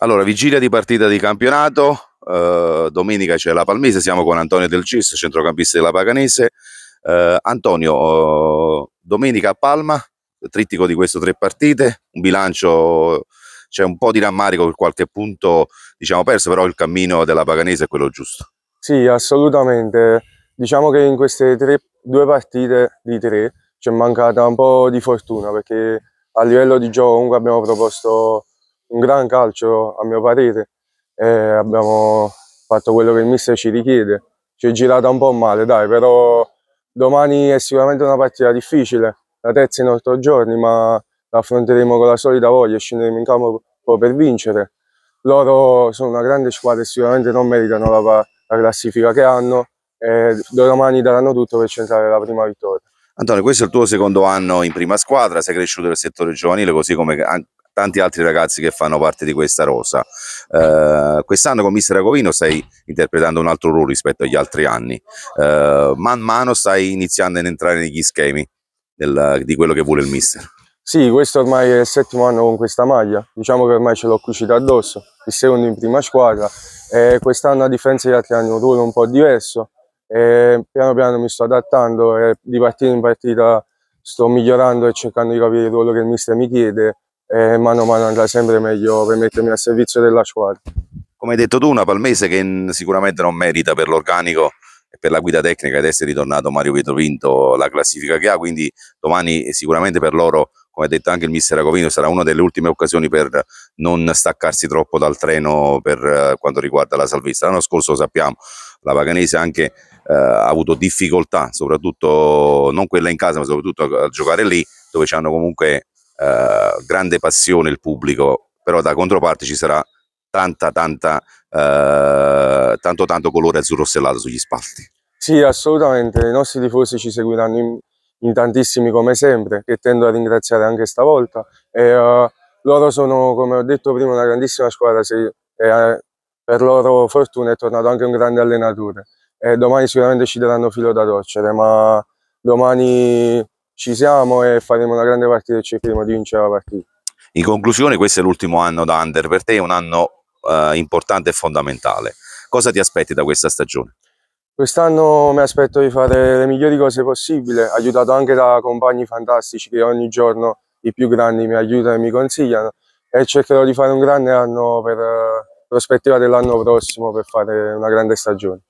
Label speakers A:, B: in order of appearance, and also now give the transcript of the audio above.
A: Allora, vigilia di partita di campionato, eh, domenica c'è la Palmese, siamo con Antonio Del Cis, centrocampista della Paganese. Eh, Antonio, eh, domenica a Palma, trittico di queste tre partite, un bilancio, c'è un po' di rammarico per qualche punto diciamo perso, però il cammino della Paganese è quello giusto.
B: Sì, assolutamente. Diciamo che in queste tre, due partite di tre ci è mancata un po' di fortuna perché a livello di gioco comunque abbiamo proposto un gran calcio a mio parere e abbiamo fatto quello che il mister ci richiede. Ci è girata un po' male, dai, però domani è sicuramente una partita difficile, la terza in otto giorni, ma la affronteremo con la solita voglia e scenderemo in campo per vincere. Loro sono una grande squadra e sicuramente non meritano la, la classifica che hanno e domani daranno tutto per centrare la prima vittoria.
A: Antonio, questo è il tuo secondo anno in prima squadra, sei cresciuto nel settore giovanile così come tanti altri ragazzi che fanno parte di questa rosa. Eh, quest'anno con Mister Agovino stai interpretando un altro ruolo rispetto agli altri anni. Eh, man mano stai iniziando ad entrare negli schemi del, di quello che vuole il Mister.
B: Sì, questo ormai è il settimo anno con questa maglia, diciamo che ormai ce l'ho cucita addosso, il secondo in prima squadra e eh, quest'anno a differenza degli altri anni è un ruolo un po' diverso, e piano piano mi sto adattando e di partita in partita sto migliorando e cercando di capire quello che il mister mi chiede e mano a mano andrà
A: sempre meglio per mettermi
B: al servizio della squadra.
A: Come hai detto tu, una Palmese che sicuramente non merita per l'organico e per la guida tecnica ed essere ritornato Mario Pietro Vinto la classifica che ha, quindi domani sicuramente per loro, come ha detto anche il mister Acovino, sarà una delle ultime occasioni per non staccarsi troppo dal treno per eh, quanto riguarda la salvezza. L'anno scorso lo sappiamo, la Paganese anche eh, ha avuto difficoltà, soprattutto non quella in casa, ma soprattutto a, a giocare lì, dove hanno comunque eh, grande passione il pubblico, però da controparte ci sarà tanta, tanta, eh, tanto, tanto colore azzurro stellato sugli spalti.
B: Sì, assolutamente, i nostri tifosi ci seguiranno in, in tantissimi come sempre, che tendo a ringraziare anche stavolta. E, uh, loro sono, come ho detto prima, una grandissima squadra, sì, e, uh, per loro fortuna è tornato anche un grande allenatore e domani sicuramente ci daranno filo da torcere, ma domani ci siamo e faremo una grande partita e cercheremo di vincere la partita.
A: In conclusione, questo è l'ultimo anno da Under per te, è un anno eh, importante e fondamentale. Cosa ti aspetti da questa stagione?
B: Quest'anno mi aspetto di fare le migliori cose possibile, aiutato anche da compagni fantastici che ogni giorno i più grandi mi aiutano e mi consigliano e cercherò di fare un grande anno per eh, prospettiva dell'anno prossimo per fare una grande stagione.